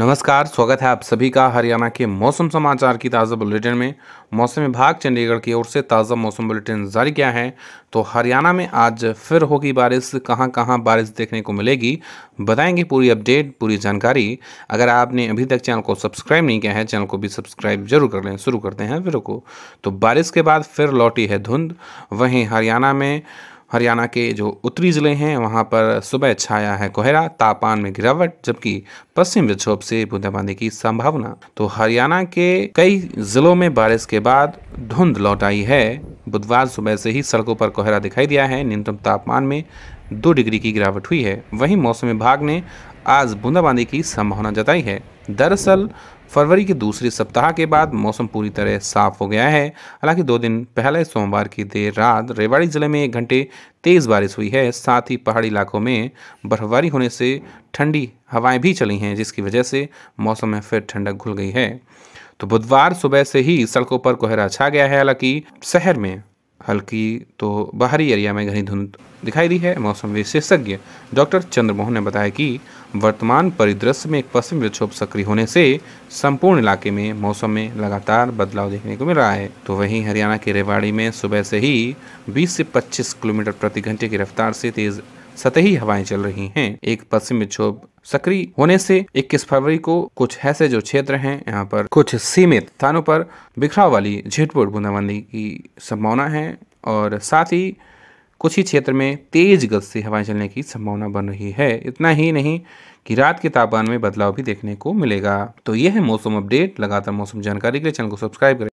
नमस्कार स्वागत है आप सभी का हरियाणा के मौसम समाचार की ताज़ा बुलेटिन में मौसम विभाग चंडीगढ़ की ओर से ताज़ा मौसम बुलेटिन जारी किया है तो हरियाणा में आज फिर होगी बारिश कहां कहां बारिश देखने को मिलेगी बताएंगे पूरी अपडेट पूरी जानकारी अगर आपने अभी तक चैनल को सब्सक्राइब नहीं किया है चैनल को भी सब्सक्राइब जरूर कर लें शुरू करते हैं फिर को तो बारिश के बाद फिर लौटी है धुंध वहीं हरियाणा में हरियाणा के जो उत्तरी ज़िले हैं वहाँ पर सुबह छाया है कोहरा तापमान में गिरावट जबकि पश्चिम विक्षोभ से बूंदाबांदी की संभावना तो हरियाणा के कई जिलों में बारिश के बाद धुंध लौट आई है बुधवार सुबह से ही सड़कों पर कोहरा दिखाई दिया है न्यूनतम तापमान में दो डिग्री की गिरावट हुई है वहीं मौसम विभाग ने आज बूंदाबांदी की संभावना जताई है दरअसल फरवरी के दूसरे सप्ताह के बाद मौसम पूरी तरह साफ हो गया है हालांकि दो दिन पहले सोमवार की देर रात रेवाड़ी ज़िले में एक घंटे तेज़ बारिश हुई है साथ ही पहाड़ी इलाकों में बर्फबारी होने से ठंडी हवाएं भी चली हैं जिसकी वजह से मौसम में फिर ठंडक घुल गई है तो बुधवार सुबह से ही सड़कों पर कोहरा छा गया है हालांकि शहर में हल्की तो बाहरी एरिया में घनी धुंध दिखाई दी है मौसम विशेषज्ञ डॉक्टर चंद्रमोहन ने बताया कि वर्तमान परिदृश्य में एक पश्चिम विक्षोभ सक्रिय होने से संपूर्ण इलाके में मौसम में लगातार बदलाव देखने को मिल रहा है तो वहीं हरियाणा के रेवाड़ी में सुबह से ही 20 से 25 किलोमीटर प्रति घंटे की रफ्तार से तेज सतही हवाएं चल रही हैं एक पश्चिम विक्षोभ सक्रिय होने से 21 फरवरी को कुछ ऐसे जो क्षेत्र हैं यहाँ पर कुछ सीमित स्थानों पर बिखराव वाली झिटपुट बूंदाबांदी की संभावना है और साथ ही कुछ ही क्षेत्र में तेज गति से हवाएं चलने की संभावना बन रही है इतना ही नहीं कि रात के तापमान में बदलाव भी देखने को मिलेगा तो यह है मौसम अपडेट लगातार मौसम जानकारी के लिए चैनल को सब्सक्राइब करें